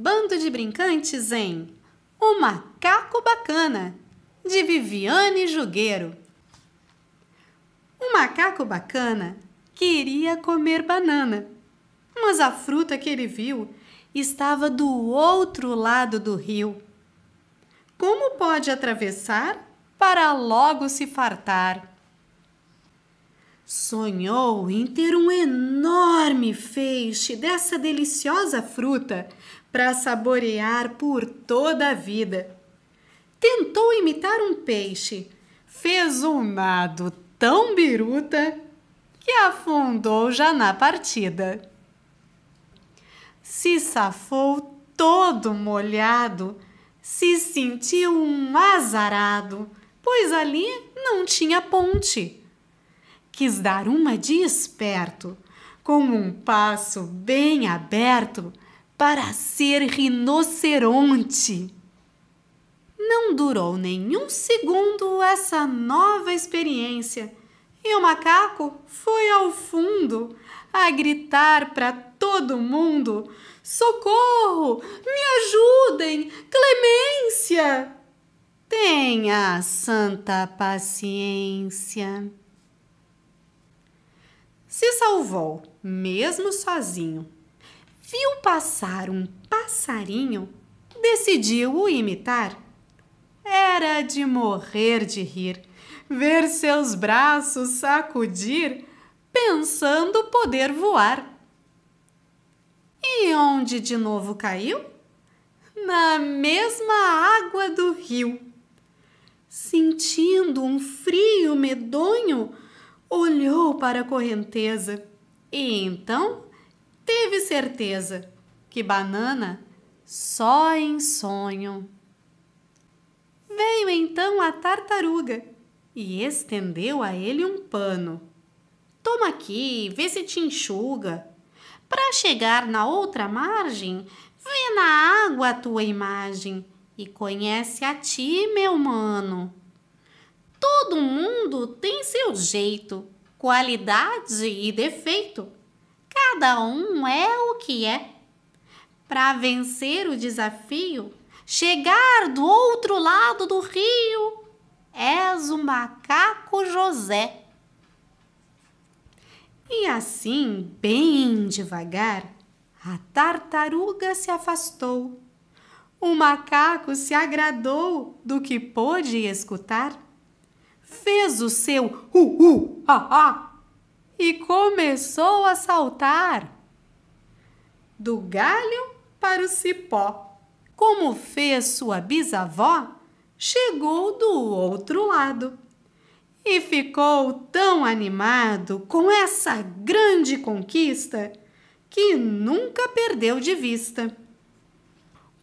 Bando de Brincantes em O Macaco Bacana, de Viviane Jugueiro. O macaco bacana queria comer banana, mas a fruta que ele viu estava do outro lado do rio. Como pode atravessar para logo se fartar? Sonhou em ter um enorme feixe dessa deliciosa fruta para saborear por toda a vida. Tentou imitar um peixe, fez um nado tão biruta que afundou já na partida. Se safou todo molhado, se sentiu um azarado, pois ali não tinha ponte. Quis dar uma de esperto, com um passo bem aberto, para ser rinoceronte. Não durou nenhum segundo essa nova experiência e o macaco foi ao fundo a gritar para todo mundo: Socorro! Me ajudem! Clemência! Tenha santa paciência. Se salvou, mesmo sozinho, viu passar um passarinho, decidiu o imitar. Era de morrer de rir, ver seus braços sacudir, pensando poder voar. E onde de novo caiu? Na mesma água do rio. Sentindo um frio medonho, olhou para a correnteza e então teve certeza que banana só em sonho. Veio então a tartaruga e estendeu a ele um pano. Toma aqui, vê se te enxuga. Para chegar na outra margem, vê na água a tua imagem e conhece a ti, meu mano. Todo mundo tem seu jeito, qualidade e defeito. Cada um é o que é. Para vencer o desafio, chegar do outro lado do rio, és o macaco José. E assim, bem devagar, a tartaruga se afastou. O macaco se agradou do que pôde escutar. Fez o seu uh, uh, ah, ah, e começou a saltar do galho para o cipó. Como fez sua bisavó, chegou do outro lado e ficou tão animado com essa grande conquista que nunca perdeu de vista.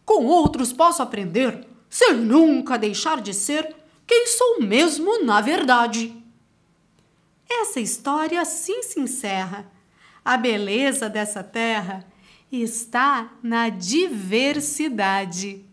Com outros posso aprender, sem nunca deixar de ser quem sou mesmo na verdade. Essa história assim se encerra. A beleza dessa terra está na diversidade.